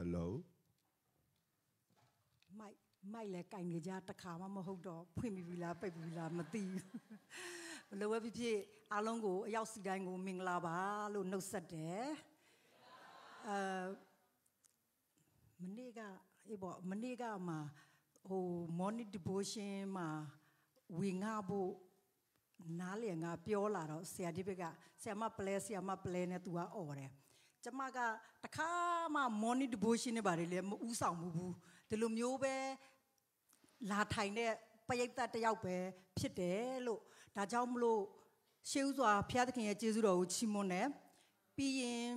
Hello မိုက်မိုက်လဲကင်နေကြတခါမှမဟုတ်တော့ဖွင့်ပြီလားပိတ်ပြီလားမသိဘူးဘလို့ပဲဖြစ်ဖြစ်အားလုံးကိုအရောက်စီတိုင်းကိုမင်္ဂလာပါလို့နှုတ်ဆက်တယ်အဲမနေ့ကအေးပေါ့မနေ့ကမှဟို morning devotion မှာဝင်ငါဖို့နားလည်ငါပြောလာတော့ဆရာဒီဘက်ကဆရာမပလဲဆရာမပလဲနဲ့ तू ကអော်တယ်ကျမကတခါမှ morning devotion တွေပါတယ်လေမဥဆောင်ဘူးဒီလိုမျိုးပဲလာထိုင်တဲ့ပရိသတ်တယောက်ပဲဖြစ်တယ်လို့ဒါကြောင့်မလို့ရှေးဥစွာဘုရားသခင်ရဲ့ကျေးဇူးတော်ကိုချီးမွမ်းတယ်ပြီးရင်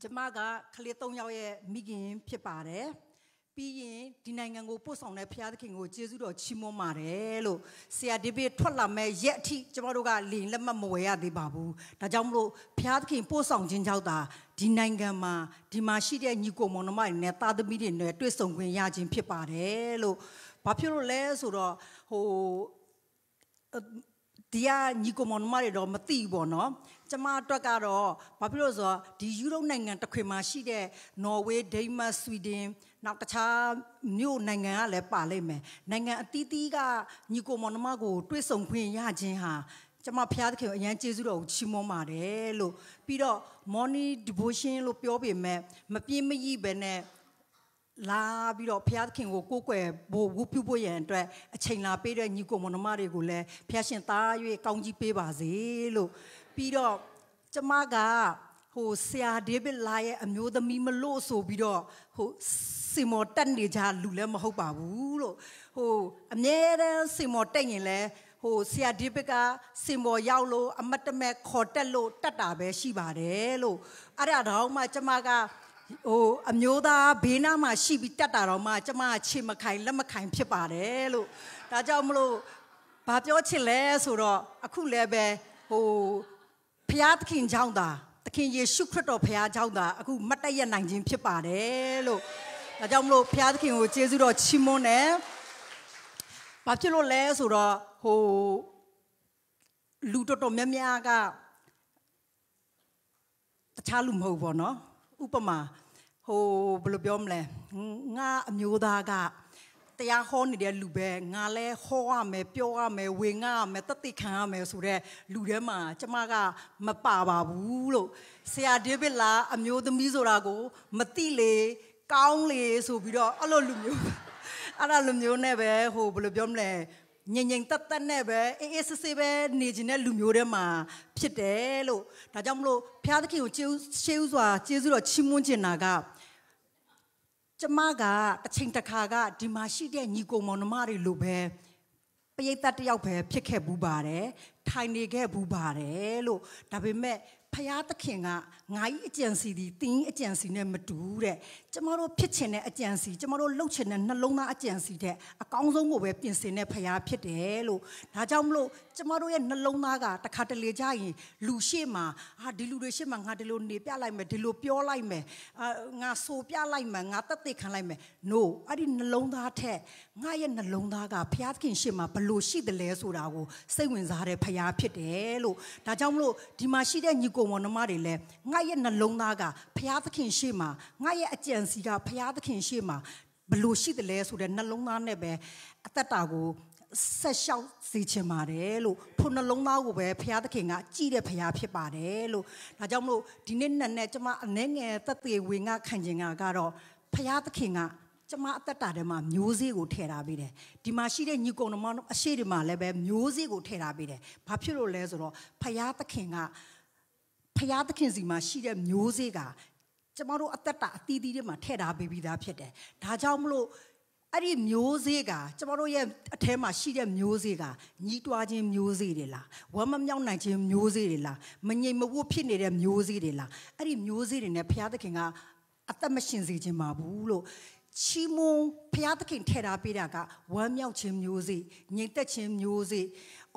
ကျမကကလေး၃ယောက်ရဲ့မိခင် ဖြစ်ပါတယ်ပြီးရင်ဒီနိုင်ငံကိုပို့ဆောင်တဲ့ဘုရားသခင်ကိုကျေးဇူးတော်ချီးမွမ်းပါတယ်လို့ဆရာဒေးဗစ်ထွက်လာမဲ့ရက်အထိကျမတို့ကလင်လက်မမဝယ်ရသေးပါဘူးဒါကြောင့်မလို့ဘုရားသခင်ပို့ဆောင်ခြင်းကြောင့်သာဒီနိုင်ငံမှာဒီမှာရှိတဲ့ညီကိုမောင်နှမတွေနဲ့သားသမီးတွေနဲ့တွေ့ဆုံခွင့်ရခြင်းဖြစ်ပါတယ်လို့ဘာဖြစ်လို့လဲဆိုတော့ဟိုဒီကညီကိုမောင်နှမတွေတော့မသိဘူးပေါ့နော်ကျမအတွက်ကတော့ဘာဖြစ်လို့ဆိုတော့ဒီယူရိုနိုင်ငံတစ်ခွင်မှာရှိတဲ့နော်ဝေးဒိန်းမတ်ဆွီဒင်နောက်တခြားမြို့နိုင်ငံကလည်းပါလိမ့်မယ်နိုင်ငံအသီးသီးကညီကိုမောင်နှမကိုတွေ့ဆုံခွင့်ရခြင်းဟာကျမဖျားသခင်ကိုအရန်ကျေးဇူးတော်ကိုချီးမွမ်းပါတယ်လို့ပြီးတော့ morning devotion လို့ပြောပေမဲ့မပြင်းမရပဲနဲ့လာပြီးတော့ဘုရားသခင်ကိုကိုးကွယ်ဖို့ဝုပြုဖို့ရန်အတွက်အချိန်လာပေးတဲ့ညီကိုမွန်နှမတွေကိုလည်းဘုရားရှင်သား၍ကောင်းကြီးပေးပါစေလို့ပြီးတော့ကျမကဟိုဆရာဒေးဗစ်လာရဲ့အမျိုးသမီးမလို့ဆိုပြီးတော့ဟိုစင်မော်တက်နေကြလူလည်းမဟုတ်ပါဘူးလို့ဟိုအမြဲတမ်းစင်မော်တက်ရင်လည်းဟိုဆရာဒီပစ်ကစင်ပေါ်ရောက်လို့အမတ်တမဲ့ခေါ်တက်လို့တက်တာပဲရှိပါတယ်လို့အဲ့ဒါတော့မှကျမကဟိုအမျိုးသားဘေးနားမှာရှိပြီးတက်တာတော့မှကျမကခြေမခိုင်လက်မခိုင်ဖြစ်ပါတယ်လို့ဒါကြောင့်မလို့ဘာပြောချင်လဲဆိုတော့အခုလည်းပဲဟိုဖျားသခင်ကြောင့်သာသခင်ယေရှုခရစ်တော်ဖျားကြောင့်သာအခုမတ်တက်ရနိုင်ခြင်းဖြစ်ပါတယ်လို့ဒါကြောင့်မလို့ဖျားသခင်ကိုကျေးဇူးတော်ချီးမွမ်းတယ်။ဘာဖြစ်လို့လဲဆိုတော့ဟိုလူတော်တော်များများကတခြားလူမဟုတ်ဘောနော်ဥပမာဟိုဘယ်လိုပြောမလဲငါအမျိုးသားကတရားဟောနေတဲ့လူပဲငါလဲဟောရမယ်ပြောရမယ်ဝေငါရမယ်တသိခံရမယ်ဆိုတဲ့လူထဲမှာကျမကမပါပါဘူးလို့ဆရာဒေးဗစ်လာ အမျိုးသမီးဆိုတာကိုမသိလေကောင်းလေဆိုပြီးတော့အဲ့လိုလူမျိုးအဲ့လိုလူမျိုးနဲ့ပဲဟိုဘယ်လိုပြောမလဲငင်ငင်တက်တက်နဲ့ပဲအေးအေးဆေးဆေးပဲနေခြင်းတဲ့လူမျိုးတွေမှာဖြစ်တယ်လို့ဒါကြောင့်မလို့ဖျားသခင်ကိုကျေးဇူးစွာကျေးဇူးတော်ချီးမွမ်းခြင်းတာကကျမကတစ်ချိန်တစ်ခါကဒီမှာရှိတဲ့ညီကိုမောင်နှမတွေလိုပဲပရိသတ်တယောက်ပဲဖြစ်ခဲ့ဘူးပါတယ်ထိုင်နေခဲ့ဘူးပါတယ်လို့ဒါပေမဲ့ဖရာသခင်ကငါ၏အကြံစီသည်တင်း၏အကြံစီနဲ့မတူတဲ့ကျမတို့ဖြစ်ချင်တဲ့အကြံစီကျမတို့လှုပ်ချင်တဲ့နှလုံးသားအကြံစီတဲ့အကောင်းဆုံးကိုပဲပြင်ဆင်တဲ့ဖရာဖြစ်တယ်လို့ဒါကြောင့်မလို့ကျမတို့ရဲ့နှလုံးသားကတခါတလေကြရင်လူရှေ့မှာဟာဒီလူတွေရှေ့မှာငါဒီလိုနေပြလိုက်မယ်ဒီလိုပြောလိုက်မယ်အာငါဆိုပြလိုက်မယ်ငါတက်သိခံလိုက်မယ် no အဲ့ဒီနှလုံးသားထက်ငါရဲ့နှလုံးသားကဖရာသခင်ရှေ့မှာဘလို့ရှိတယ်လဲဆိုတာကိုစိတ်ဝင်စားတဲ့ဖရာဖြစ်တယ်လို့ဒါကြောင့်မလို့ဒီမှာရှိတဲ့ညီကိုကိုမောင်နှမတွေလည်းငါရဲ့နှလုံးသားကဖျားသခင်ရှေ့မှာငါရဲ့အကြံစီကဖျားသခင်ရှေ့မှာဘလို့ရှိတယ်လဲဆိုတဲ့နှလုံးသားနဲ့ပဲအသက်တာကိုဆက်လျှောက်စေချင်ပါတယ်လို့ဖုနှလုံးသားကိုပဲဘုရားသခင်ကကြည်တဲ့ဘုရားဖြစ်ပါတယ်လို့ဒါကြောင့်မလို့ဒီနေ့နဲ့နဲ့ကျွန်မအနှဲငယ်သက်သေဝင်ကခံကျင်တာကတော့ဘုရားသခင်ကကျွန်မအသက်တာထဲမှာမျိုးစေ့ကိုထည့်ထားပေးတယ်ဒီမှာရှိတဲ့ညီကုံတော်မအရှိတွေမှာလည်းပဲမျိုးစေ့ကိုထည့်ထားပေးတယ်ဘာဖြစ်လို့လဲဆိုတော့ဘုရားသခင်ကဖျားသခင်စီမှာရှိတဲ့မျိုးစေ့ကကျမတို့အသက်တာအတီးတီးတွေမှာထည့်ထားပေးပြီးသားဖြစ်တယ်။ဒါကြောင့်မလို့အဲ့ဒီမျိုးစေ့ကကျမတို့ရဲ့အထဲမှာရှိတဲ့မျိုးစေ့ကညီးတွားခြင်းမျိုးစေ့တွေလားဝမ်းမမြောက်နိုင်ခြင်းမျိုးစေ့တွေလားမငြိမ်မဝတ်ဖြစ်နေတဲ့မျိုးစေ့တွေလားအဲ့ဒီမျိုးစေ့တွေနဲ့ဘုရားသခင်ကအသက်မရှင်စေခြင်းပါဘူးလို့ချီးမွမ်းဘုရားသခင်ထဲထားပေးတာကဝမ်းမြောက်ခြင်းမျိုးစေ့ငြိမ်သက်ခြင်းမျိုးစေ့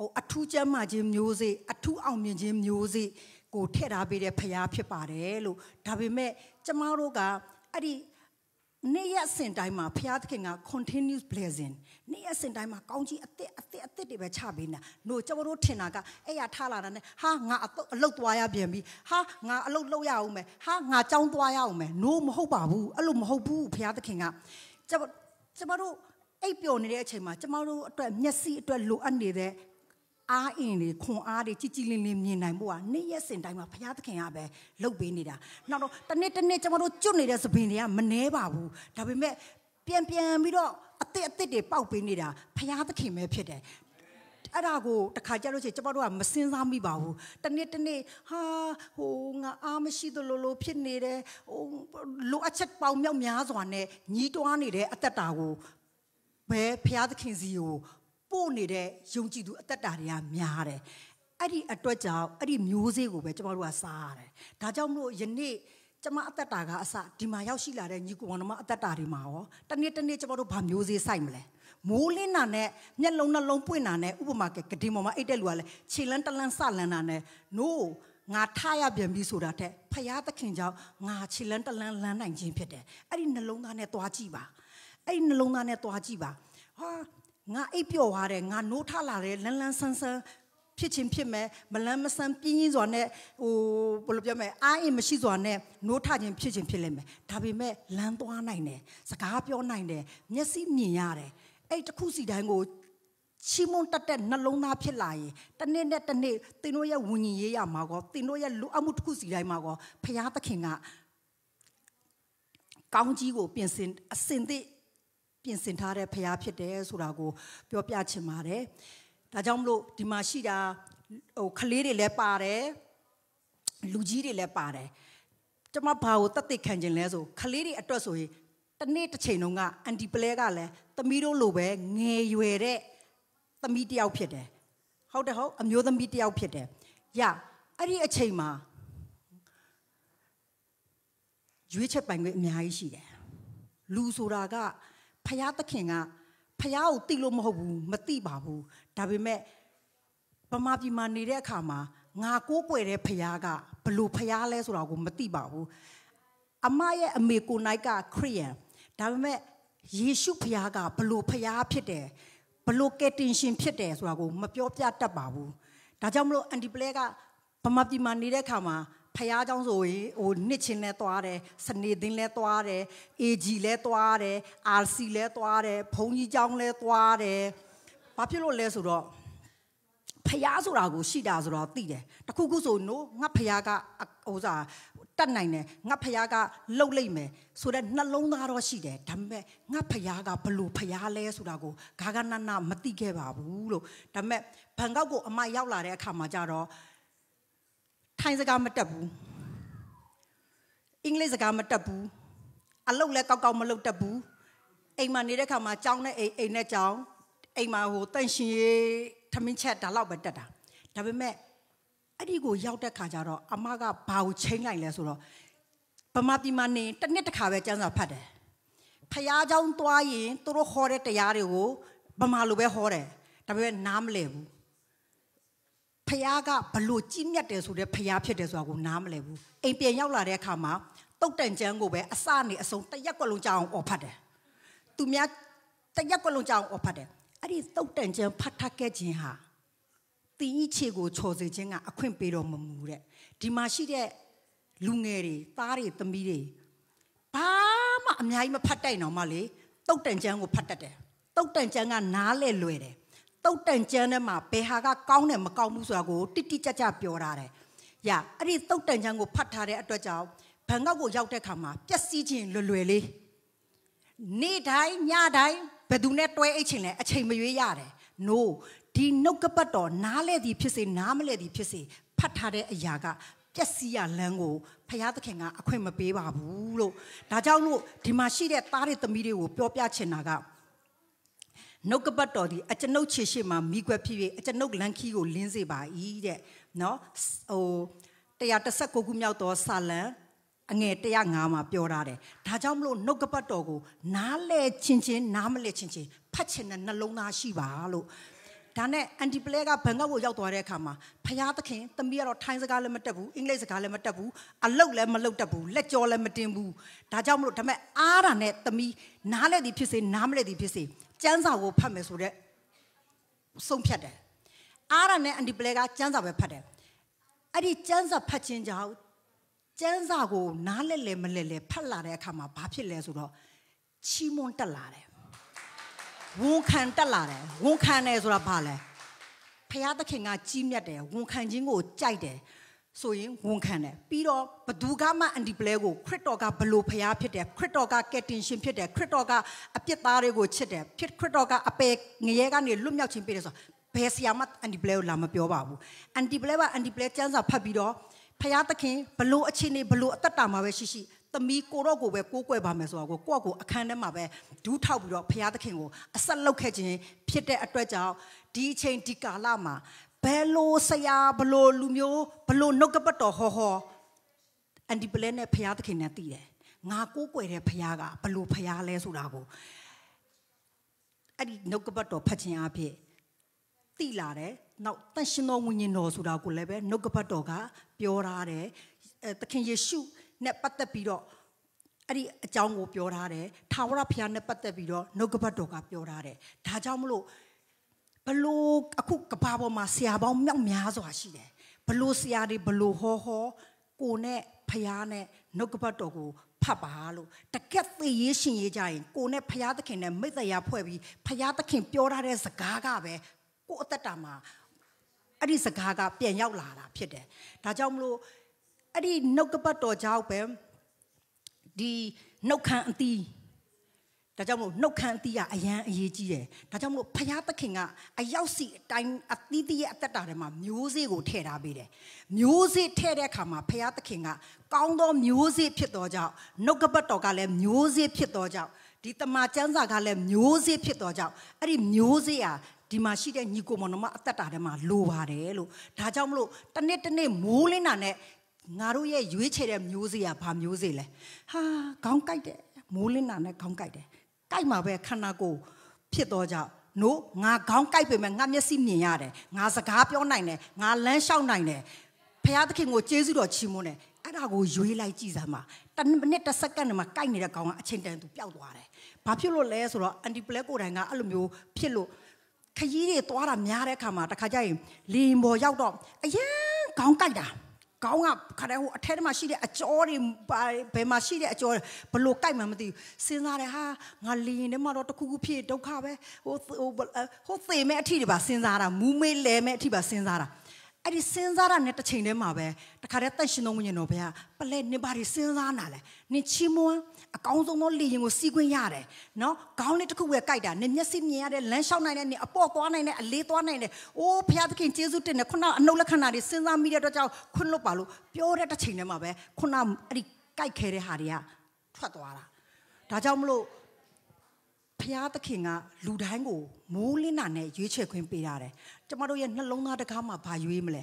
ဟိုအထူးကျမ်းမာခြင်းမျိုးစေ့အထူးအောင်မြင်ခြင်းမျိုးစေ့ကိုထည့်ထားပေးတဲ့ဖရားဖြစ်ပါတယ်လို့ဒါပေမဲ့ကျမတို့ကအဲ့ဒီနေ့ရက်စင်တိုင်းမှာဘုရားသခင်က continuous blessing နေ့ရက်စင်တိုင်းမှာကောင်းကြီးအသက်အသက်အသက်တွေပဲချပေးနေတာ။နို့ကျွန်တော်တို့ထင်တာကအဲ့ရထလာတာနဲ့ဟာငါအလုတ်အလုတ်သွားရပြန်ပြီ။ဟာငါအလုတ်လောက်ရအောင်မယ်။ဟာငါကြောင်းသွားရအောင်မယ်။ no မဟုတ်ပါဘူး။အဲ့လိုမဟုတ်ဘူးဘုရားသခင်ကကျွန်တော်တို့အိပ်ပျော်နေတဲ့အချိန်မှာကျွန်တော်တို့အတွက်မျက်စိအတွက်လိုအပ်နေတဲ့အားအင်တွေခွန်အားတွေကြီးကြီးလင်းလင်းမြင်နိုင်ဖို့ကနေ့ရက်စဉ်တိုင်းမှာဘုရားသခင်ကပဲလှုပ်ပေးနေတာနောက်တော့တနေ့တနေ့ကျွန်တော်တို့ကျွတ်နေတဲ့သပင်တွေကမနှဲပါဘူးဒါပေမဲ့ပြန်ပြန်ပြီးတော့အစ်စ်အစ်စ်တွေပေါက်ပေးနေတာဘုရားသခင်ပဲဖြစ်တယ်အဲ့ဒါကိုတခါကြလို့ရှိရင်ကျမတို့ကမစင်စားမိပါဘူးတနေ့တနေ့ဟာဟိုငါအားမရှိသလိုလိုဖြစ်နေတယ်ဟိုလိုအပ်ချက်ပေါင်မြောက်များစွာနဲ့ညီးတွားနေတဲ့အသက်တာကိုဘယ်ဘုရားသခင်စီကိုပို့နေတဲ့ယုံကြည်သူအသက်တာတွေကများတယ်အဲ့ဒီအတွက်ကြောင့်အဲ့ဒီမျိုးစေ့ကိုပဲကျမတို့ကစားရတယ်ဒါကြောင့်မလို့ယနေ့ကျမအသက်တာကအစဒီမှာရောက်ရှိလာတဲ့ညီကောင်မအသက်တာတွေမှာရောတနေ့တနေ့ကျမတို့ဘာမျိုးစေ့စိုက်မလဲမိုးလင်းတာနဲ့မျက်လုံးနှလုံးပွင့်တာနဲ့ဥပမာကဒီမော်မှာအိတ်တဲ့လူကလည်းခြေလန်းတလန်းဆလန်းတာနဲ့ no ငါထရပြန်ပြီဆိုတာတဲ့ဖရာသခင်ကြောင့်ငါခြေလန်းတလန်းလန်းနိုင်ခြင်းဖြစ်တယ်အဲ့ဒီနှလုံးသားနဲ့သွားကြည့်ပါအဲ့ဒီနှလုံးသားနဲ့သွားကြည့်ပါဟာငါအိပ်ပျော့သွားတယ်ငါနိုးထလာတယ်လန်းလန်းဆန်းဆန်းဖြစ်ချင်းဖြစ်မယ်မလန်းမဆန်းပြင်းရင်းစွာနဲ့ဟိုဘယ်လိုပြောမလဲအာအင်မရှိစွာနဲ့နိုးထခြင်းဖြစ်ချင်းဖြစ်လိမ့်မယ်ဒါပေမဲ့လမ်းသွားနိုင်တယ်စကားပြောနိုင်တယ်မျက်စိမြင်ရတယ်အဲ့တခုစီတိုင်းကိုချီးမွမ်းတက်တဲ့နှလုံးသားဖြစ်လာရင်တနေ့နဲ့တနေ့သင်တို့ရဲ့ဝิญဉ်ရေးရမှာကောသင်တို့ရဲ့လူအမှုတစ်ခုစီတိုင်းမှာကောဖရာသခင်ကကောင်းကြီးကိုပြင်ဆင်အစင်သည့်ပြင်ဆင်ထားတဲ့ဖရားဖြစ်တယ်ဆိုတာကိုပြောပြချင်ပါတယ်။ဒါကြောင့်မလို့ဒီမှာရှိတာဟိုကလေးတွေလည်းပါတယ်လူကြီးတွေလည်းပါတယ်။ကျွန်မဘာကိုတသက်ခံခြင်းလဲဆိုကလေးတွေအတွက်ဆိုရင်တနေ့တစ်ချိန်လုံးကအန်တီပလဲကလည်းသမီးတို့လိုပဲငယ်ရွယ်တဲ့သမီးတယောက်ဖြစ်တယ်။ဟုတ်တယ်ဟုတ် အမျိုးသမီးတယောက်ဖြစ်တယ်။ရအဲ့ဒီအချိန်မှာရွေးချက်ပိုင်ခွင့်အများကြီးရှိတယ်။လူဆိုတာကဖရာသခင်ကဖရာကိုတိလို့မဟုတ်ဘူးမတိပါဘူးဒါပေမဲ့ဗမာပြည်မှာနေတဲ့အခါမှာငါကိုးကွယ်တဲ့ဖရာကဘလို့ဖရာလဲဆိုတာကိုမတိပါဘူးအမရဲ့အမေကိုနိုင်ကခရိယန်ဒါပေမဲ့ယေရှုဖရာကဘလို့ဖရာဖြစ်တယ်ဘလို့ကယ်တင်ရှင်ဖြစ်တယ်ဆိုတာကိုမပြောပြတတ်ပါဘူးဒါကြောင့်မလို့အန်တီပလဲကဗမာပြည်မှာနေတဲ့အခါမှာဖះเจ้าဆိုရင်ဟိုနှစ်ချင်းလဲသွားတယ်စနေသင်းလဲသွားတယ် AG လဲသွားတယ် RC လဲသွားတယ်ဘုံကြီးเจ้าလဲသွားတယ်ဘာဖြစ်လို့လဲဆိုတော့ဖះဆိုတာကိုရှိတာဆိုတော့သိတယ်တခုခုဆိုနိုးငါဖះကဟိုစားတတ်နိုင်တယ်ငါဖះကလှုပ်လိုက်မယ်ဆိုတော့နှလုံးသားတော့ရှိတယ်ဒါပေမဲ့ငါဖះကဘလို့ဖះလဲဆိုတာကိုဂါဂနနာမသိခဲ့ပါဘူးလို့ဒါပေမဲ့ဘန်ကောက်ကိုအမရောက်လာတဲ့အခါမှာကြတော့ထိုင်စကားမတတ်ဘူးအင်္ဂလိပ်စကားမတတ်ဘူးအလုပ်လည်းကောက်ကောက်မလုပ်တတ်ဘူးအိမ်မှာနေတဲ့ခါမှာကြောင်းနဲ့အိမ်အိမ်နဲ့ကြောင်းအိမ်မှာဟိုတန့်ရှင်ရေးထမင်းချက်ဒါလောက်ပဲတက်တာဒါပေမဲ့အဲ့ဒီကိုရောက်တဲ့ခါကျတော့အမကဘာကိုချိန်လိုက်လဲဆိုတော့ဗမာပြည်မှာနေတစ်နှစ်တစ်ခါပဲကျမ်းစာဖတ်တယ်ဖះเจ้าသွားရင်သူတို့ဟောတဲ့တရားတွေကိုဗမာလိုပဲဟောတယ်ဒါပေမဲ့နားမလည်ဘူးဖះကဘလို့ကြီးမြတ်တယ်ဆိုတဲ့ဖះဖြစ်တယ်ဆိုတာကိုနားမလည်ဘူးအိမ်ပြန်ရောက်လာတဲ့အခါမှာတုတ်တန်ကျန်းကိုပဲအစနေအဆုံးတရက်ကွက်လုံးကြအောင်အော်ဖတ်တယ်သူများတရက်ကွက်လုံးကြအောင်အော်ဖတ်တယ်အဲ့ဒီတုတ်တန်ကျန်းဖတ်ထခဲ့ခြင်းဟာတင်းကြီးခြေကိုချော်စေခြင်းကအခွင့်ပေးတော်မမူတဲ့ဒီမှာရှိတဲ့လူငယ်တွေသားတွေသမီးတွေဘာမှအများကြီးမဖတ်တိုက်တော့မှလေတုတ်တန်ကျန်းကိုဖတ်တတ်တယ်တုတ်တန်ကျန်းကနားလဲလွယ်တယ်တုတ်တန်ကျမ်းထဲမှာဘယ်ဟာကကောင်းတယ်မကောင်းဘူးဆိုတာကိုတိတိကျကျပြောထားတယ်။ရအဲ့ဒီတုတ်တန်ကျမ်းကိုဖတ်ထားတဲ့အတွက်ကြောင့်ဘန်ကောက်ကိုရောက်တဲ့ခါမှာပျက်စီးခြင်းလွယ်လွယ်လေးနေ့တိုင်းညတိုင်းဘယ်သူနဲ့တွဲအိတ်ချင်လဲအချိန်မရွေးရတယ်။ No ဒီနှုတ်ကပတ်တော်နားလဲသည်ဖြစ်စေနားမလဲသည်ဖြစ်စေဖတ်ထားတဲ့အရာကပျက်စီးရလမ်းကိုဖရာသခင်က အခွင့်မပေးပါဘူးလို့ဒါကြောင့်လို့ဒီမှာရှိတဲ့သားတွေသမီးတွေကိုပြောပြချင်တာကနှုတ်ကပတ်တော်ဒီအကျွန်ုပ်ခြေရှိမှာမိခွက်ဖြစ်၍အကျွန်ုပ်လန်ခီကိုလင်းစေပါ၏တဲ့နော်ဟို139ခုမြောက်သောစာလံအငယ်105မှာပြောထားတယ်။ဒါကြောင့်မလို့နှုတ်ကပတ်တော်ကိုနားလဲချင်းချင်းနားမလဲချင်းချင်းဖတ်ချင်တဲ့နှလုံးသားရှိပါလို့ဒါနဲ့အန်တီပလဲကဘန်ကောက်ကိုရောက်သွားတဲ့အခါမှာဖျားသခင်တမီးကတော့ထိုင်းစကားလည်းမတတ်ဘူးအင်္ဂလိပ်စကားလည်းမတတ်ဘူးအလုတ်လည်းမလုတ်တတ်ဘူးလက်ကြောလည်းမတင်ဘူးဒါကြောင့်မလို့ဒါပေမဲ့အားရနဲ့တမီးနားလဲသည်ဖြစ်စေနားမလဲသည်ဖြစ်စေကျန်းစာကိုဖတ်မယ်ဆိုတော့ဆုံးဖြတ်တယ်အားရနဲ့အန်တီပလေကကျန်းစာပဲဖတ်တယ်အဲ့ဒီကျန်းစာဖတ်ခြင်းကြောင့်ကျန်းစာကိုနားလဲလဲမလဲလဲဖတ်လာတဲ့အခါမှာဘာဖြစ်လဲဆိုတော့ချီးမွမ်းတက်လာတယ်ဝန်ခံတက်လာတယ်ဝန်ခံတယ်ဆိုတာဘာလဲဖရာသခင်ကကြီးမြတ်တယ်ဝန်ခံခြင်းကိုကြိုက်တယ်ဆိုရင်ဝန်ခံတယ်ပြီးတော့ဘသူကမှအန်တီပလဲကိုခရစ်တော်ကဘလို့ဖျားဖြစ်တယ်ခရစ်တော်ကကက်တင်ရှင်ဖြစ်တယ်ခရစ်တော်ကအပြစ်သားတွေကိုချစ်တယ်ဖြစ်ခရစ်တော်ကအပယ်ငရဲကနေလွတ်မြောက်ခြင်းပေးတယ်ဆိုတော့ဘယ်ဆရာမအန်တီပလဲကိုလာမပြောပါဘူးအန်တီပလဲကအန်တီပလဲကျမ်းစာဖတ်ပြီးတော့ဖျားသခင်ဘလို့အခြေအနေဘလို့အသက်တာမှာပဲရှိရှိသမီးကိုတော့ကိုပဲကိုးကွယ်ပါမယ်ဆိုတော့ကိုကိုကကိုအခန်းထဲမှာပဲဒူးထောက်ပြီးတော့ဖျားသခင်ကိုအဆက်လောက်ခဲ့ခြင်းဖြစ်တဲ့အတွက်ကြောင့်ဒီအချိန်ဒီကာလမှာဘယ်လိုဆရာဘယ်လိုလူမျိုးဘယ်လိုနှုတ်ကပတ်တော်ဟောဟောအန်ဒီပလဲနဲ့ဖရာသခင်နဲ့တည်တယ်ငါကိုးကွယ်တဲ့ဖရာကဘယ်လိုဖရာလဲဆိုတာကိုအဲ့ဒီနှုတ်ကပတ်တော်ဖတ်ခြင်းအဖြစ်တိလာတယ်နောက်တန်ရှင်တော်ဝိညာဉ်တော်ဆိုတာကိုလည်းပဲနှုတ်ကပတ်တော်ကပြောထားတယ်သခင်ယေရှုနဲ့ပတ်သက် ပြီးတော့အဲ့ဒီအကြောင်းကိုပြောထားတယ်ထာဝရဘုရားနဲ့ပတ်သက်ပြီးတော့နှုတ်ကပတ်တော်ကပြောထားတယ်ဒါကြောင့်မလို့ဘလို့အခုကဘာပေါ်မှာဆရာပေါင်းမြောက်များစွာရှိတယ်ဘလို့ဆရာတွေဘလို့ဟောဟောကိုနဲ့ဖရားနဲ့နှုတ်ကပတ်တော်ကိုဖတ်ပါလို့တကက်သိရေးရှင်ရေးကြရင်ကိုနဲ့ဖရားသခင်နဲ့မိသက်ရာဖွဲ့ပြီးဖရားသခင်ပြောထားတဲ့စကားကပဲကိုအသက်တာမှာအဲ့ဒီစကားကပြန်ရောက်လာတာဖြစ်တယ်ဒါကြောင့်မလို့အဲ့ဒီနှုတ်ကပတ်တော်ကြောင့်ပဲဒီနှုတ်ခမ်းအသီးဒါကြောင့်မို့နှုတ်ခမ်းအသီးကအရန်အရေးကြီးတယ်ဒါကြောင့်မို့ဖရာသခင်ကအရောက်စီအတိုင်းအသီးသီးရဲ့အသက်တာထဲမှာမျိုးစေ့ကိုထည့်ထားပေးတယ်မျိုးစေ့ထည့်တဲ့အခါမှာဖရာသခင်ကကောင်းသော မျိုးစေ့ဖြစ်သောကြောင့်နှုတ်ကပတ်တော်ကလည်းမျိုးစေ့ဖြစ်သောကြောင့်ဒီတမန်ကျမ်းစာကလည်းမျိုးစေ့ဖြစ်သောကြောင့်အဲ့ဒီမျိုးစေ့ဟာဒီမှာရှိတဲ့ညီကိုမောင်နှမအသက်တာထဲမှာလိုပါတယ်လို့ဒါကြောင့်မလို့တနေ့တနေ့မိုးလင်းတာနဲ့ငါတို့ရဲ့ရွေးချယ်တဲ့မျိုးစေ့ကဘာမျိုးစေ့လဲဟာခေါင်းကိုက်တယ်မိုးလင်းတာနဲ့ခေါင်းကိုက်တယ်ကိုက်မှာပဲခန္ဓာကိုယ်ဖြစ်တော့ကြောင့်နို့ငါခေါင်းကိုက်ပေမဲ့ငါမျက်စိမြင်ရတယ်ငါစကားပြောနိုင်တယ်ငါလမ်းလျှောက်နိုင်တယ်ဖရာသခင်ကိုကျေးဇူးတော်ချီးမွမ်းတယ်အဲ့ဒါကိုရွေးလိုက်ကြည့်စမ်းပါတမိနစ်တစ်စက္ကန့်မှာကိုက်နေတဲ့ခေါင်းကအချိန်တန်သူပျောက်သွားတယ်ဘာဖြစ်လို့လဲဆိုတော့အန်တီပလက်ကိုတိုင်ကအဲ့လိုမျိုးဖြစ်လို့ခရီးတွေသွားတာများတဲ့အခါမှာတခါကျရင်လေရင်ပေါ်ရောက်တော့အရန်ခေါင်းကိုက်တာကောင်းကခါတိုင်းဟိုအထက်ထဲမှာရှိတဲ့အကြောတွေဘယ်မှာရှိတဲ့အကြောဘလို့ကြိုက်မှမသိဘူးစဉ်းစားတယ်ဟာငါလီရင်ထဲမှာတော့တခုခုဖြစ်ဒုက္ခပဲဟိုဟိုဟိုသေမဲ့အထီတွေပါစဉ်းစားတာမူးမေးလဲမဲ့အထီပါစဉ်းစားတာအဲ့ဒီစဉ်းစားတာနဲ့တစ်ချိန်တည်းမှာပဲတခါတည်းတန့်ရှင်သောဝိညာဉ်တော်ဘုရားပလဲနင်ပါတွေစဉ်းစားနာလဲနင်ချီးမွမ်းအကောင်းဆုံးသောလေရင်ကိုစီးခွင့်ရတယ်နော်ခေါင်းလေးတစ်ခုဝယ်ကြိုက်တာနင်မျက်စိမြင်ရတဲ့လမ်းလျှောက်နိုင်တဲ့နင်အပေါ်သွားနိုင်တဲ့အလေးသွားနိုင်တဲ့အိုးဘုရားသခင်ကျေးဇူးတင်တယ်ခုနအနှုတ်လက္ခဏာတွေစဉ်းစားမိတဲ့အတွက်ကြောင့်ခွင့်လွတ်ပါလို့ပြောတဲ့တစ်ချိန်တည်းမှာပဲခုနအဲ့ဒီကြိုက်ခဲတဲ့ဟာတွေကထွက်သွားတာဒါကြောင့်မလို့ဖျားသခင်ကလူတိုင်းကိုမိုးလင်းတာနဲ့ရွေးချယ်ခွင့်ပေးထားတယ်။ကျမတို့ရဲ့နှလုံးသားတကားမှာဘာရွေးမလဲ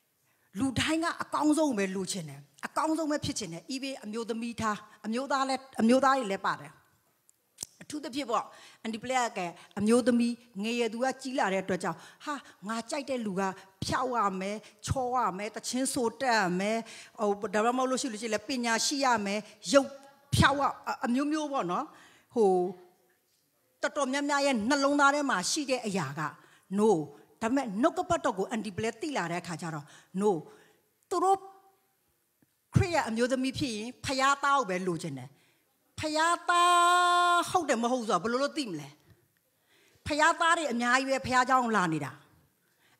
။လူတိုင်းကအကောင်းဆုံးပဲလူချင်တယ်။အကောင်းဆုံးပဲဖြစ်ချင်တယ်။ဤပေးအမျိုးသမီးသားအမျိုးသားလည်းအမျိုးသားတွေလည်းပါတယ်။အထူးသဖြင့်ပေါ့အန်တီပလေကအမျိုးသမီးငရေသူကကြီးလာတဲ့အတွက်ကြောင့်ဟာငါကြိုက်တဲ့လူကဖြောက်ရမယ်ချောရမယ်တချင်းဆိုတက်ရမယ်ဟိုဒါမှမဟုတ်လို့ရှိလို့ရှိရင်လည်းပညာရှိရမယ်ရုပ်ဖြောက်ရအမျိုးမျိုးပေါ့နော်ဟိုတော်တော်များများရဲ့နှလုံးသားထဲမှာရှိတဲ့အရာက no ဒါပေမဲ့နှုတ်ကပတ်တော်ကို anti black တိလာတဲ့အခါကျတော့ no သူတို့ခရိယအမျိုးသမီးဖြစ်ရင်ဖျားသားကိုပဲလိုချင်တယ်ဖျားသားဟုတ်တယ်မဟုတ်ဆိုတာဘယ်လိုလုပ်သိမလဲဖျားသားတွေအများကြီးပဲဖျားเจ้าလာနေတာ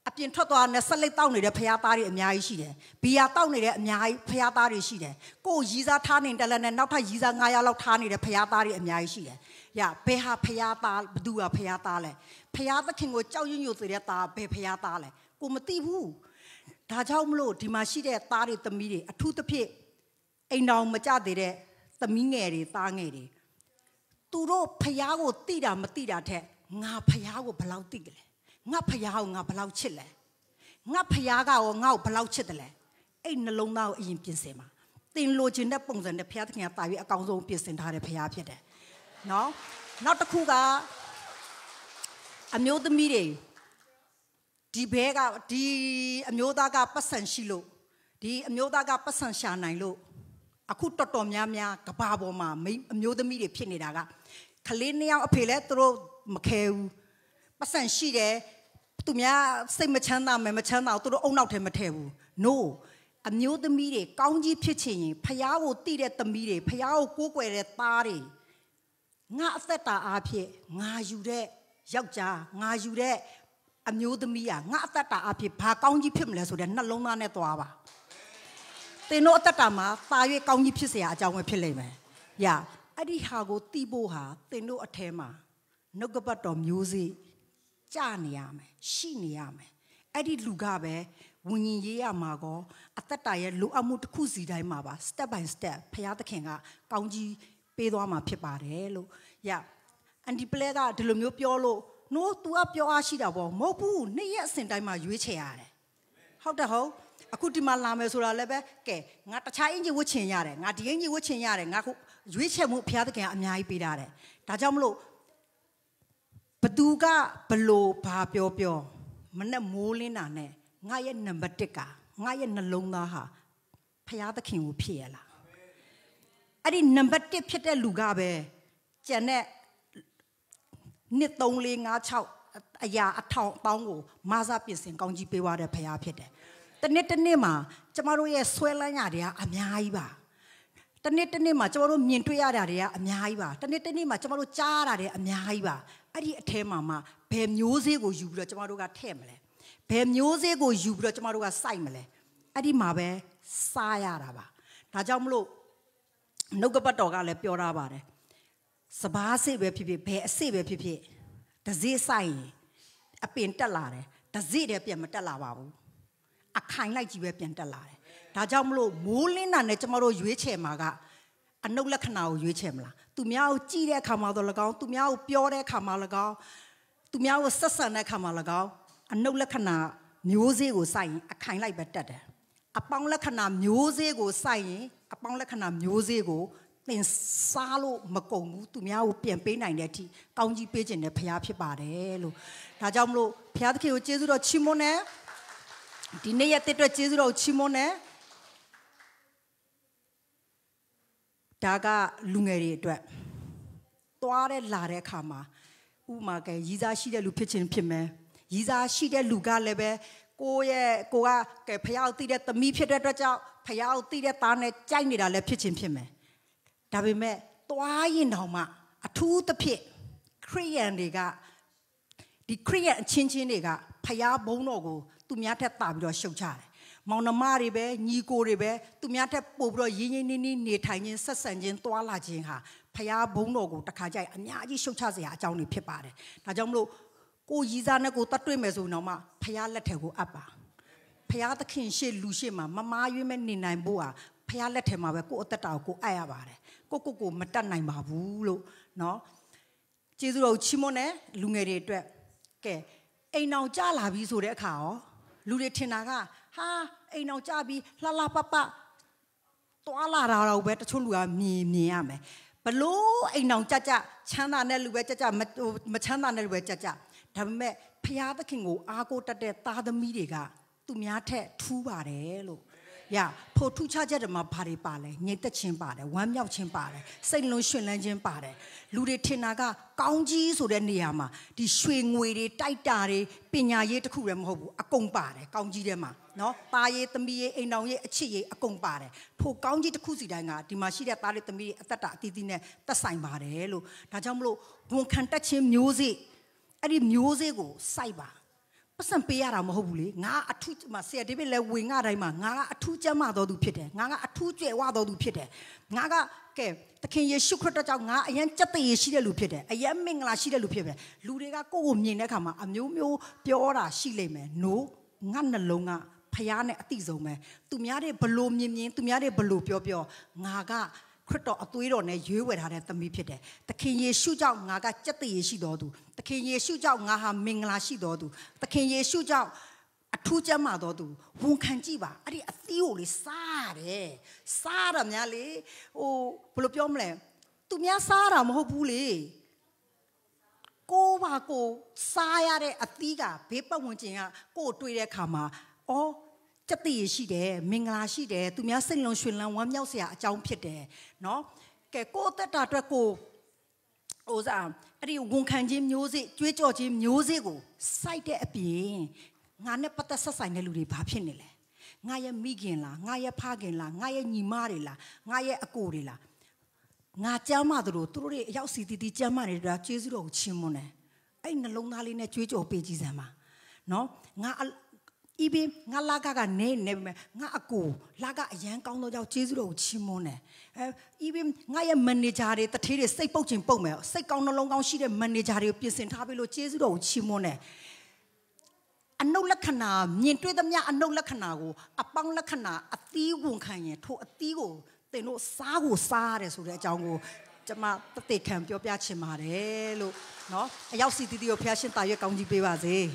အပြင်ထွက်သွားနဲ့ဆက်လက်တောက်နေတဲ့ဖះသားတွေအများကြီးရှိတယ်။ဘီယာတောက်နေတဲ့အများကြီးဖះသားတွေရှိတယ်။ကိုယ်ရီစားထားနေတယ်လည်းနဲ့နောက်ထပ်ရီစား900လောက်ထားနေတဲ့ဖះသားတွေအများကြီးရှိတယ်။ရဘယ်ဟာဖះသားဘသူဟာဖះသားလဲ။ဖះသခင်ကိုကြောက်ရွံ့ရွံ့စေတဲ့သားဘယ်ဖះသားလဲ။ကိုမသိဘူး။ဒါကြောင့်မလို့ဒီမှာရှိတဲ့သားတွေသမီးတွေအထူးသဖြင့်အိမ်တော်မကြသေးတဲ့သမီးငယ်တွေသားငယ်တွေသူတို့ဖះကိုတိတာမတိတာထက်ငါဖះကိုဘယ်လောက်တိကြလဲ။ငါဖယားကိုငါဘလောက်ချစ်လဲငါဖယားကရောငါ့ကိုဘလောက်ချစ်တယ်လဲအဲ့နှလုံးသားကိုအရင်ပြင်ဆင်ပါတင်လိုချင်တဲ့ပုံစံနဲ့ဖယားသခင်ကတာပြီးအကောင်းဆုံးပြင်ဆင်ထားတဲ့ဖယားဖြစ်တယ်နော်နောက်တစ်ခုကအမျိုးသမီးတွေဒီဘဲကဒီအမျိုးသားကပတ်စံရှိလို့ဒီအမျိုးသားကပတ်စံရှာနိုင်လို့အခုတော်တော်များများကဘာပေါ်မှာအမျိုးသမီးတွေဖြစ်နေတာကကလေးနှစ်ယောက်အဖေလည်းသူတို့မခဲဘူးပတ်စံရှိတယ်သူများစိတ်မချမ်းသာမယ်မချမ်းသာဘူးသူတို့အုံနောက်ထဲမထည့်ဘူး no အမျိုးသမီးတွေကောင်းကြီးဖြစ်ချင်ရင်ဖះကိုတိတဲ့သမီးတွေဖះကိုကိုးကွယ်တဲ့သားတွေငါအသက်တာအားဖြင့်ငါယူတဲ့ယောက်ျားငါယူတဲ့အမျိုးသမီးอ่ะငါအသက်တာအားဖြင့်ဘာကောင်းကြီးဖြစ်မလဲဆိုတဲ့နှလုံးသားနဲ့သွားပါသင်တို့အသက်တာမှာပါ၍ကောင်းကြီးဖြစ်เสียအကြောင်းပဲဖြစ်လိမ့်မယ်။ယာအဲ့ဒီဟာကိုတီးဖို့ဟာသင်တို့အထဲမှာနှုတ်ကပတ်တော်မျိုးစေ့ကြာနေရမယ်ရှိနေရမယ်အဲ့ဒီလူကပဲဝิญဉ်ရေးရမှာကောအသက်တာရဲ့လိုအပ်မှုတစ်ခုစီတိုင်းမှာပါ step by step ဖရာသခင်ကကောင်းကြီးပေးသွားမှာဖြစ်ပါတယ်လို့ရအန်ဒီပလဲကဒီလိုမျိုးပြောလို့ no तू ကပြောအားရှိတာပေါ့မဟုတ်ဘူးနေ့ရက်အစဉ်တိုင်းမှာရွေးချယ်ရတယ်ဟုတ်တယ်ဟုတ်အခုဒီမှာလာမယ်ဆိုတာလည်းပဲကဲငါတခြားအင်ကြီးဝှချင်ရတယ်ငါဒီအင်ကြီးဝှချင်ရတယ်ငါခုရွေးချယ်မှုဘုရားသခင်ကအများကြီးပေးထားတယ်ဒါကြောင့်မလို့ဘသူကဘလို့ဘာပြောပြောမနဲ့မိုးလင်းတာနဲ့ငါရဲ့နံပါတ်1ကငါရဲ့နှလုံးသားဟာဖရာသခင်ကိုဖြစ်ရလားအဲ့ဒီနံပါတ်1ဖြစ်တဲ့လူကပဲကျန်တဲ့နှစ်3 4 5 6အရာအထောင်အပေါင်းကိုမာစာပြင်ဆင်ကောင်းကြီးပေးွားတဲ့ဖရာဖြစ်တယ်တနေ့တနေ့မှာကျမတို့ရဲ့ဆွဲလန်းရတွေကအများကြီးပါတနေ့တနေ့မှာကျမတို့မြင်တွေ့ရတာတွေကအများကြီးပါတနေ့တနေ့မှာကျမတို့ကြားရတာတွေအများကြီးပါအဲ့ဒီအထဲမှာမှဘယ်မျိုးစေ့ကိုယူပြီးတော့ကျမတို့ကထည့်မလဲဘယ်မျိုးစေ့ကိုယူပြီးတော့ကျမတို့ကစိုက်မလဲအဲ့ဒီမှာပဲစားရတာပါဒါကြောင့်မလို့နှုတ်ကပတ်တော်ကလည်းပြောတာပါတယ်စဘာစေ့ပဲဖြစ်ဖြစ်ဘယ်အစေ့ပဲဖြစ်ဖြစ်တစေ့စိုက်ရင်အပင်တက်လာတယ်တစေ့တည်းပြန်မတက်လာပါဘူးအခိုင်လိုက်ကြီးပဲပြန်တက်လာတယ်ဒါကြောင့်မလို့မိုးလင်းတာနဲ့ကျမတို့ရွေးချယ်မှာကအနုလက္ခဏာကိုရွေးချယ်မလားသူများကိုကြည့်တဲ့အခါမှာတော့၎င်းသူများကိုပြောတဲ့အခါမှာ၎င်းသူများကိုဆက်ဆံတဲ့အခါမှာ၎င်းအနုလက္ခဏာမျိုးစေ့ကိုစိုက်ရင် အခိုင်လိုက်ပဲတက်တယ်အပေါင်းလက္ခဏာမျိုးစေ့ကို စိုက်ရင်အပေါင်းလက္ခဏာမျိုးစေ့ကိုသင်စားလို့မကုန်ဘူးသူများကိုပြန်ပေးနိုင်တဲ့အထိကောင်းကြီးပေးခြင်းနဲ့ဖရားဖြစ်ပါတယ်လို့ဒါကြောင့်မလို့ဖရားသခင်ကိုကျေးဇူးတော်ချီးမွမ်းတယ်ဒီနေ့ရက်အတွက်ကျေးဇူးတော်ချီးမွမ်းတယ်ဒါကလူငယ်တွေအတွက်သွားတဲ့လာတဲ့အခါမှာဥမာကရည်စားရှိတဲ့လူဖြစ်ခြင်းဖြစ်မယ်ရည်စားရှိတဲ့လူကလည်းပဲကိုယ့်ရဲ့ကိုကကဲဖယောက်တိတဲ့သမီးဖြစ်တဲ့အတွက်ကြောင့်ဖယောက်တိတဲ့သားနဲ့ကြိုက်နေတာလည်းဖြစ်ခြင်းဖြစ်မယ်ဒါပေမဲ့သွားရင်တောင်မှ အထူးသဖြင့်ခရိယန်တွေကဒီခရိယန်အချင်းချင်းတွေကဖယားဘုံတော်ကိုသူများထက်တာပြီးတော့ရှုတ်ချတယ်မောင်နှမတွေပဲညီကိုတွေပဲသူများထက်ပိုပြီးတော့ရင်းရင်းနှီးနှီးနေထိုင်ခြင်းဆက်ဆံခြင်းတွာလာခြင်းဟာဖရားဘုံတော်ကိုတခါကြိုက်အများကြီးရှုတ်ချစရာအကြောင်းတွေဖြစ်ပါတယ်ဒါကြောင့်မလို့ကိုရည်စားနဲ့ကိုတတ်တွေ့မယ်ဆိုရင်တော့မှဖရားလက်ထက်ကိုအပ်ပါဖရားသခင်ရှေ့လူရှေ့မှာမမားရွေးမဲ့နေနိုင်ဖို့ဟာဖရားလက်ထက်မှာပဲကိုအသက်တာကိုကိုအပ်ရပါတယ်ကိုကိုကိုမတတ်နိုင်ပါဘူးလို့เนาะကျေးဇူးတော်ချီးမွမ်းတဲ့လူငယ်တွေအတွက်ကဲအိမ်အောင်ကြလာပြီဆိုတဲ့အခါရောလူတွေထင်တာကဟာအိမ်အောင်ကြပြီးလှလှပပတွာလာတာတော့ပဲတချို့လူကမြင်မြင်ရမယ်ဘလို့အိမ်အောင်ကြကြချမ်းသာတဲ့လူပဲကြကြမချမ်းသာတဲ့လူပဲကြကြဒါပေမဲ့ဖျားသခင်ကို အားကိုးတတ်တဲ့သားသမီးတွေက သူများထက်ထူးပါတယ်လို့ Yeah ဖို့ထူခြားချက်တွေမှာဘာတွေပါလဲငြိမ်သက်ခြင်းပါတယ်ဝမ်းမြောက်ခြင်းပါတယ်စိတ်လုံးရှင်လန်းခြင်းပါတယ်လူတွေထင်တာကကောင်းကြီးဆိုတဲ့နေရာမှာဒီရွှေငွေတွေတိုက်တာတွေပညာရေးတခုလည်းမဟုတ်ဘူးအကုန်ပါတယ်ကောင်းကြီးထဲမှာနော်ပါရေးသမီးရေးအိမ်တော်ရေးအချစ်ရေးအကုန်ပါတယ်ဖို့ကောင်းကြီးတစ်ခုစီတိုင်းကဒီမှာရှိတဲ့သားလေးသမီးတွေအသက်တာအသီးသီးနဲ့သက်ဆိုင်ပါတယ်လို့ဒါကြောင့်မလို့ဝန်ခံတတ်ခြင်းမျိုးစေ့အဲ့ဒီမျိုးစေ့ကိုစိုက်ပါပတ်စံပေးရတာမဟုတ်ဘူးလေငါအထုမှာဆရာဒေးဗစ်လည်းဝင်ငါတိုင်းမှာငါကအထုကျမ်းမာတော်သူဖြစ်တယ်ငါကအထုကျွယ်ဝတော်သူဖြစ်တယ်ငါကကဲသခင်ယေရှုခရစ်တော်ကြောင့်ငါအယံကြက်တရေရှိတဲ့လူဖြစ်တယ်အယံမင်္ဂလာရှိတဲ့လူဖြစ်တယ်လူတွေကကိုယ့်ကိုမြင်တဲ့အခါမှာအမျိုးမျိုးပြောတာရှိလိမ့်မယ် no ငါနှလုံးကဖျားနဲ့အတိဆုံးပဲသူများတွေဘလို့မြင်မြင်သူများတွေဘလို့ပြောပြောငါကခရစ်တော်အသွေးတော်နဲ့ရွေးဝယ်ထားတဲ့သမီးဖြစ်တယ်။သခင်ယေရှုကြောင့်ငါကကြက်တည်ရရှိတော်သူ။သခင်ယေရှုကြောင့်ငါဟာမင်္ဂလာရှိတော်သူ။သခင်ယေရှုကြောင့်အထူးကျမ်းမာတော်သူဝန်ခံကြည့်ပါ။အဲ့ဒီအသီးကိုလေစားရတယ်။စားရများလေဟိုဘယ်လိုပြောမလဲ။သူများစားတာမဟုတ်ဘူးလေ။ကိုပါကိုစားရတဲ့အသီးကဘေးပတ်ဝန်းကျင်ကကိုတွေ့တဲ့အခါမှာအော်ကြက်တည်ရရှိတယ်မင်္ဂလာရှိတယ်သူများစိတ်လုံးရွှင်လန်းဝမ်းမြောက်စရာအကြောင်းဖြစ်တယ်เนาะကဲကိုယ်အသက်တာအတွက်ကိုဟိုစားအဲ့ဒီဝန်ခံခြင်းမျိုးစေ့ကြွေးကြော်ခြင်းမျိုးစေ့ကိုစိုက်တဲ့အပြင်ငါနဲ့ပတ်သက်ဆက်ဆိုင်တဲ့လူတွေဘာဖြစ်နေလဲငါရဲ့မိခင်လားငါရဲ့ဖခင်လားငါရဲ့ညီမတွေလားငါရဲ့အကိုတွေလားငါကြမ်းမသူတို့သူတို့တွေအရောက်စီတီတီကြမ်းမနေတာကျေးဇူးတော်ကိုချီးမွမ်းတယ်အဲ့နှလုံးသားလေးနဲ့ကြွေးကြော်ပေးကြည်စမ်းပါနော်ငါဤပင်ငါလာကကနေနေပြီမယ်ငါအကူလာကအရန်ကောင်းတော့ကြောင့်ကျေးဇူးတော်ကိုချီးမွမ်းတယ်အဲဤပင်ငါရဲ့မန်နေဂျာတွေတထေးတွေစိတ်ပုတ်ချင်ပုတ်မယ်စိတ်ကောင်းနှလုံးကောင်းရှိတဲ့မန်နေဂျာတွေကိုပြင်ဆင်ထားပြီလို့ကျေးဇူးတော်ကိုချီးမွမ်းတယ်အနုလက္ခဏာမြင်တွေ့သမျှအနုလက္ခဏာကိုအပေါင်းလက္ခဏာအသီးဝန်ခံရင်ထိုအသီးကိုသင်တို့စားကိုစားရတယ်ဆိုတဲ့အကြောင်းကိုကျွန်မတသက်ခံပြောပြချင်ပါတယ်လို့เนาะအရောက်စီတီတီကိုဖះရှင်တာရွက်ကောင်းကြီးပေးပါစေ။